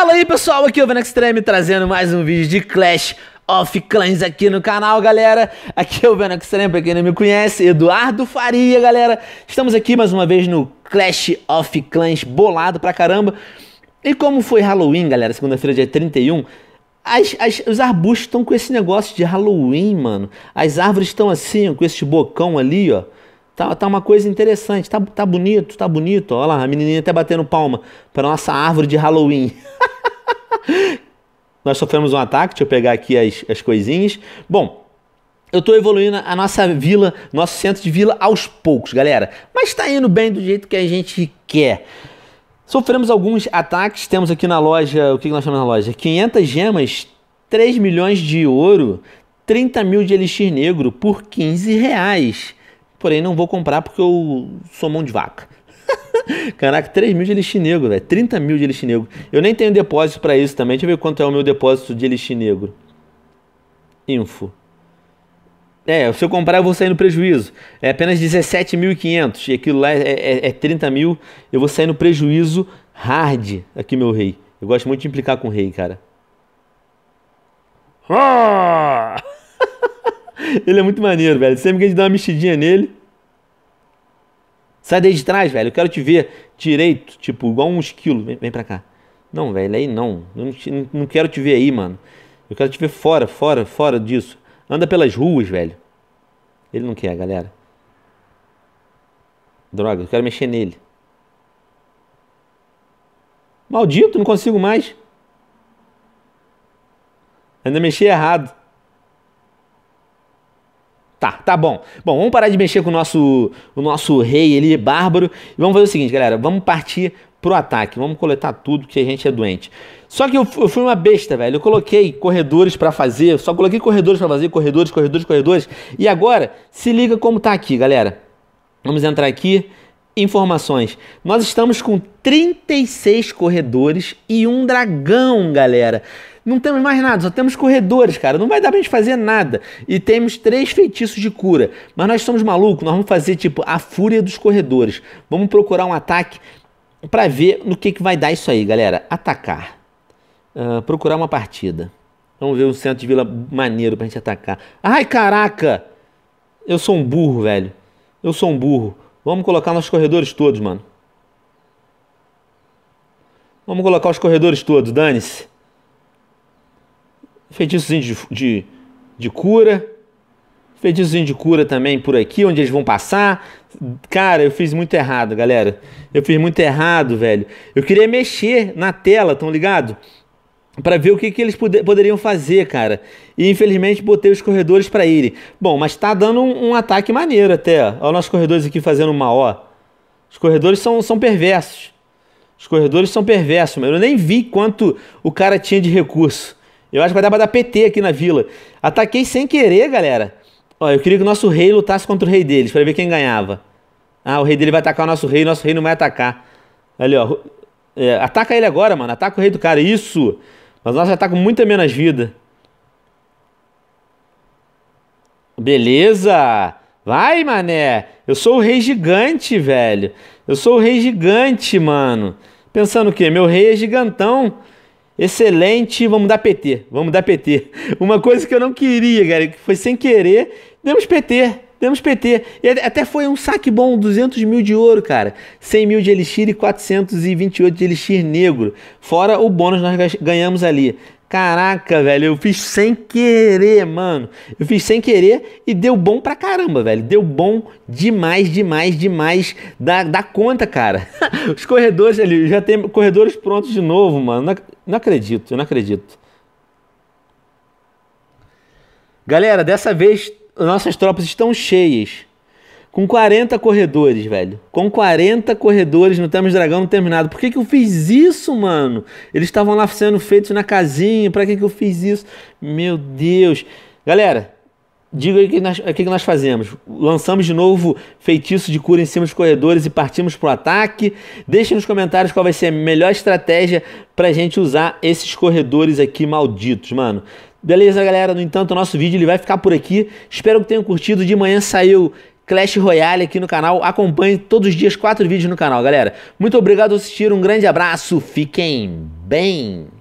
Fala aí pessoal, aqui é o Van Extreme trazendo mais um vídeo de Clash of Clans aqui no canal, galera. Aqui é o Venom Extreme, pra quem não me conhece, Eduardo Faria, galera. Estamos aqui mais uma vez no Clash of Clans bolado pra caramba. E como foi Halloween, galera, segunda-feira, dia 31, as, as, os arbustos estão com esse negócio de Halloween, mano. As árvores estão assim, com esse bocão ali, ó. Tá, tá uma coisa interessante, tá, tá bonito, tá bonito. Olha lá, a menininha até batendo palma para nossa árvore de Halloween. Nós sofremos um ataque, deixa eu pegar aqui as, as coisinhas. Bom, eu estou evoluindo a nossa vila, nosso centro de vila aos poucos, galera. Mas está indo bem do jeito que a gente quer. Sofremos alguns ataques, temos aqui na loja, o que nós chamamos na loja? 500 gemas, 3 milhões de ouro, 30 mil de elixir negro por 15 reais. Porém, não vou comprar porque eu sou mão de vaca. Caraca, 3 mil de elixir negro, velho. 30 mil de elixir negro. Eu nem tenho depósito para isso também. Deixa eu ver quanto é o meu depósito de elixir negro. Info. É, se eu comprar eu vou sair no prejuízo. É apenas 17.500 e aquilo lá é, é, é 30 é mil. Eu vou sair no prejuízo hard aqui, meu rei. Eu gosto muito de implicar com o rei, cara. Ah! Ele é muito maneiro, velho. Sempre que a gente dá uma mexidinha nele. Sai daí de trás, velho. Eu quero te ver direito, tipo, igual um esquilo. Vem, vem pra cá. Não, velho, aí não. Eu não, te, não quero te ver aí, mano. Eu quero te ver fora, fora, fora disso. Anda pelas ruas, velho. Ele não quer, galera. Droga, eu quero mexer nele. Maldito, não consigo mais. Ainda mexi errado. Tá, tá bom. Bom, vamos parar de mexer com o nosso, o nosso rei ele bárbaro. E vamos fazer o seguinte, galera. Vamos partir pro ataque. Vamos coletar tudo que a gente é doente. Só que eu, eu fui uma besta, velho. Eu coloquei corredores para fazer. Só coloquei corredores para fazer. Corredores, corredores, corredores. E agora, se liga como tá aqui, galera. Vamos entrar aqui. Informações. Nós estamos com 36 corredores e um dragão, galera. Não temos mais nada, só temos corredores, cara. Não vai dar pra gente fazer nada. E temos três feitiços de cura. Mas nós somos malucos, nós vamos fazer tipo a fúria dos corredores. Vamos procurar um ataque para ver no que, que vai dar isso aí, galera. Atacar. Uh, procurar uma partida. Vamos ver um centro de vila maneiro pra gente atacar. Ai, caraca! Eu sou um burro, velho. Eu sou um burro. Vamos colocar nossos corredores todos, mano. Vamos colocar os corredores todos, dane-se feitiçozinho de, de, de cura. Feitiçozinho de cura também por aqui, onde eles vão passar. Cara, eu fiz muito errado, galera. Eu fiz muito errado, velho. Eu queria mexer na tela, tão ligado? Para ver o que, que eles poder, poderiam fazer, cara. E infelizmente botei os corredores para irem. Bom, mas tá dando um, um ataque maneiro até. Ó, Olha nossos corredores aqui fazendo uma ó. Os corredores são, são perversos. Os corredores são perversos, mas eu nem vi quanto o cara tinha de recurso. Eu acho que vai dar pra dar PT aqui na vila. Ataquei sem querer, galera. Ó, eu queria que o nosso rei lutasse contra o rei deles, pra ver quem ganhava. Ah, o rei dele vai atacar o nosso rei, o nosso rei não vai atacar. Ali, ó. É, ataca ele agora, mano. Ataca o rei do cara. Isso! Mas nós já tá com muita menos vida. Beleza! Vai, mané! Eu sou o rei gigante, velho. Eu sou o rei gigante, mano. Pensando o quê? Meu rei é gigantão. Excelente, vamos dar PT, vamos dar PT. Uma coisa que eu não queria, cara, que foi sem querer, demos PT, demos PT. E até foi um saque bom, 200 mil de ouro, cara. 100 mil de elixir e 428 de elixir negro. Fora o bônus nós ganhamos ali. Caraca, velho, eu fiz sem querer, mano. Eu fiz sem querer e deu bom pra caramba, velho. Deu bom demais, demais, demais da, da conta, cara. Os corredores ali, já tem corredores prontos de novo, mano. Não, não acredito, eu não acredito. Galera, dessa vez nossas tropas estão cheias. Com 40 corredores, velho. Com 40 corredores no Temos Dragão não terminado. Por que, que eu fiz isso, mano? Eles estavam lá sendo feitos na casinha. Pra que, que eu fiz isso? Meu Deus. Galera, diga aí o que, nós, que nós fazemos. Lançamos de novo feitiço de cura em cima dos corredores e partimos pro ataque. Deixe nos comentários qual vai ser a melhor estratégia pra gente usar esses corredores aqui malditos, mano. Beleza, galera? No entanto, o nosso vídeo ele vai ficar por aqui. Espero que tenham curtido. De manhã saiu Clash Royale aqui no canal. Acompanhe todos os dias quatro vídeos no canal, galera. Muito obrigado por assistir, um grande abraço, fiquem bem!